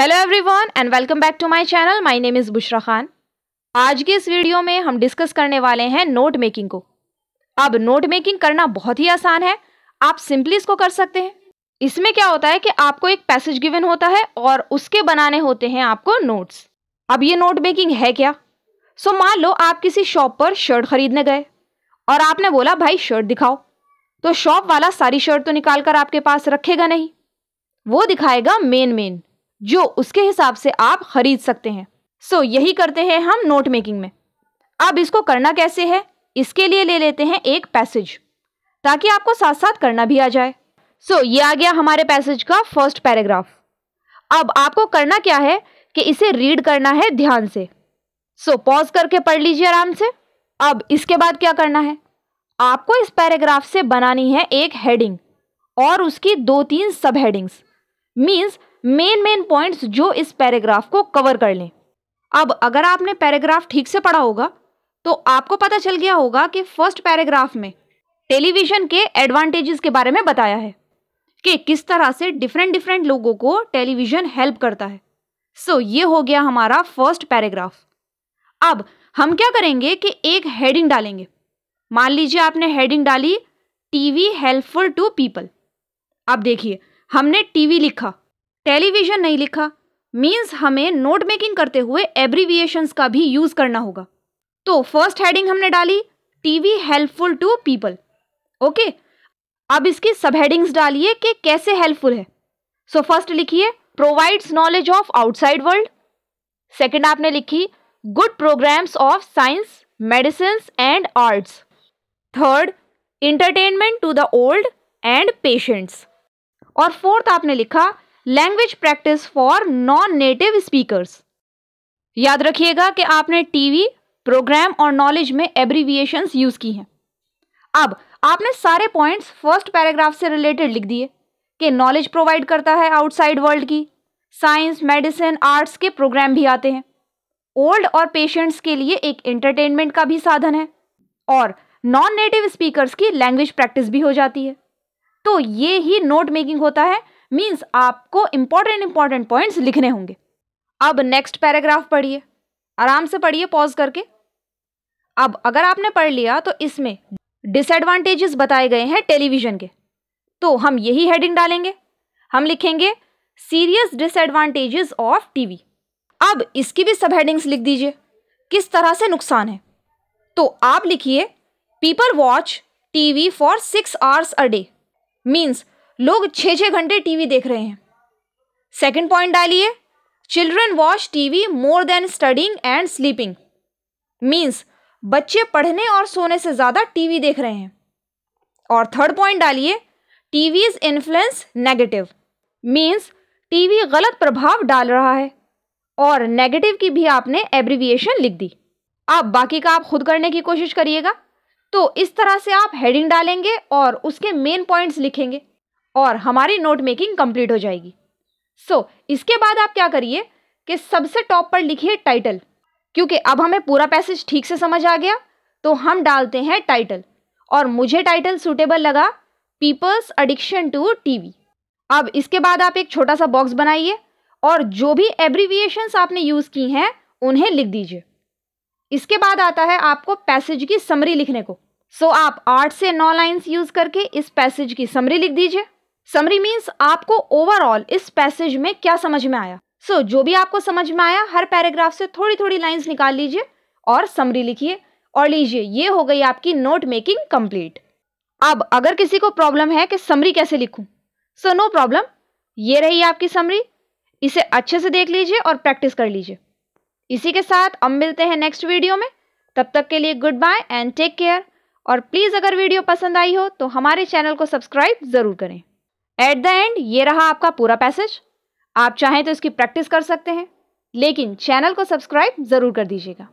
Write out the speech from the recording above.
hello everyone and welcome back to my channel my name is Bushra Khan आज के इस video में हम डिस्कस करने वाले हैं नोट मेकिंग को अब नोट मेकिंग करना बहुत ही आसान है आप सिंपली इसको कर सकते हैं इसमें क्या होता है कि आपको एक पैसेज गिवन होता है और उसके बनाने होते हैं आपको नोट्स अब ये नोट मेकिंग है क्या सो मान लो आप किसी शॉप पर शर्ट खरीदने गए और आपने बोला भाई शर्ट दिखाओ तो शॉप वाला सारी शर्ट तो निकाल कर आपके पास रखेगा नहीं वो दिखाएगा मेन मेन जो उसके हिसाब से आप खरीद सकते हैं सो so, यही करते हैं हम नोट मेकिंग में अब इसको करना कैसे है इसके लिए ले लेते हैं एक पैसेज ताकि आपको साथ साथ करना भी आ जाए सो so, ये आ गया हमारे पैसेज का फर्स्ट पैराग्राफ अब आपको करना क्या है कि इसे रीड करना है ध्यान से सो so, पॉज करके पढ़ लीजिए आराम से अब इसके बाद क्या करना है आपको इस पैराग्राफ से बनानी है एक हेडिंग और उसकी दो तीन सब headings means main main points जो इस पैराग्राफ को कवर कर लें अब अगर आपने पैराग्राफ ठीक से पढ़ा होगा तो आपको पता चल गया होगा कि फर्स्ट पैराग्राफ में टेलीविज़न के एडवांटेजेस के बारे में बताया है कि किस तरह से डिफरेंट डिफरेंट लोगों को टेलीविज़न हेल्प करता है सो so, ये हो गया हमारा फर्स्ट पैराग्राफ अब हम क्या करेंगे कि एक हेडिंग डालेंगे मान लीजिए आपने हेडिंग डाली टीवी हेल्पफुल टू पीपल अब देखिए हमने टीवी लिखा टेलीविज़न नहीं लिखा मीन्स हमें नोट मेकिंग करते हुए एब्रीविएशंस का भी यूज़ करना होगा तो फर्स्ट हेडिंग हमने डाली TV helpful to people okay अब इसकी सब हेडिंग्स डालिए कि कैसे हेल्पफुल है सो फर्स्ट लिखिए provides knowledge of outside world second आपने लिखी good programs of science medicine and arts third entertainment to the old and patients और फोर्थ आपने लिखा language practice for non native speakers याद रखिएगा कि आपने टीवी प्रोग्राम और नॉलेज में एब्रीविएशंस यूज़ की हैं अब आपने सारे पॉइंट्स फर्स्ट पैराग्राफ से रिलेटेड लिख दिए कि नॉलेज प्रोवाइड करता है आउटसाइड वर्ल्ड की साइंस मेडिसिन आर्ट्स के प्रोग्राम भी आते हैं ओल्ड और पेशेंट्स के लिए एक एंटरटेनमेंट का भी साधन है और नॉन नेटिव स्पीकर्स की लैंग्वेज प्रैक्टिस भी हो जाती है तो ये ही नोट मेकिंग होता है मीन्स आपको इंपॉर्टेंट इम्पॉर्टेंट पॉइंट्स लिखने होंगे अब नेक्स्ट पैराग्राफ पढ़िए आराम से पढ़िए पॉज करके अब अगर आपने पढ़ लिया तो इसमें डिसएडवांटेजेस बताए गए हैं टेलीविज़न के तो हम यही हेडिंग डालेंगे हम लिखेंगे सीरियस डिसएडवांटेजेस ऑफ टीवी अब इसकी भी सब हेडिंग्स लिख दीजिए किस तरह से नुकसान है तो आप लिखिए people watch TV for six hours a day means लोग छः छः घंटे टीवी देख रहे हैं सेकंड पॉइंट डालिए children watch TV more than studying and sleeping means बच्चे पढ़ने और सोने से ज़्यादा टीवी देख रहे हैं और थर्ड पॉइंट डालिए TV is influence negative means TV गलत प्रभाव डाल रहा है और नेगेटिव की भी आपने एब्रिविएशन लिख दी आप बाकी का आप खुद करने की कोशिश करिएगा तो इस तरह से आप हेडिंग डालेंगे और उसके मेन पॉइंट्स लिखेंगे और हमारी नोट मेकिंग कंप्लीट हो जाएगी सो so, इसके बाद आप क्या करिए कि सबसे टॉप पर लिखिए टाइटल क्योंकि अब हमें पूरा पैसेज ठीक से समझ आ गया तो हम डालते हैं टाइटल और मुझे टाइटल सूटेबल लगा पीपल्स एडिक्शन टू टीवी अब इसके बाद आप एक छोटा सा बॉक्स बनाइए और जो भी एब्रीविएशंस आपने यूज़ की हैं उन्हें लिख दीजिए इसके बाद आता है आपको पैसेज की समरी लिखने को सो so, आप आठ से नौ लाइंस यूज़ करके इस पैसेज की समरी लिख दीजिए समरी मीन्स आपको ओवरऑल इस पैसेज में क्या समझ में आया सो so, जो भी आपको समझ में आया हर पैराग्राफ से थोड़ी थोड़ी लाइन्स निकाल लीजिए और समरी लिखिए और लीजिए ये हो गई आपकी नोट मेकिंग कंप्लीट अब अगर किसी को प्रॉब्लम है कि समरी कैसे लिखूं सो नो प्रॉब्लम ये रही आपकी समरी इसे अच्छे से देख लीजिए और प्रैक्टिस कर लीजिए इसी के साथ हम मिलते हैं नेक्स्ट वीडियो में तब तक के लिए good bye and take care और प्लीज़ अगर वीडियो पसंद आई हो तो हमारे चैनल को सब्सक्राइब ज़रूर करें एट द एंड ये रहा आपका पूरा पैसेज आप चाहें तो इसकी प्रैक्टिस कर सकते हैं लेकिन चैनल को सब्सक्राइब ज़रूर कर दीजिएगा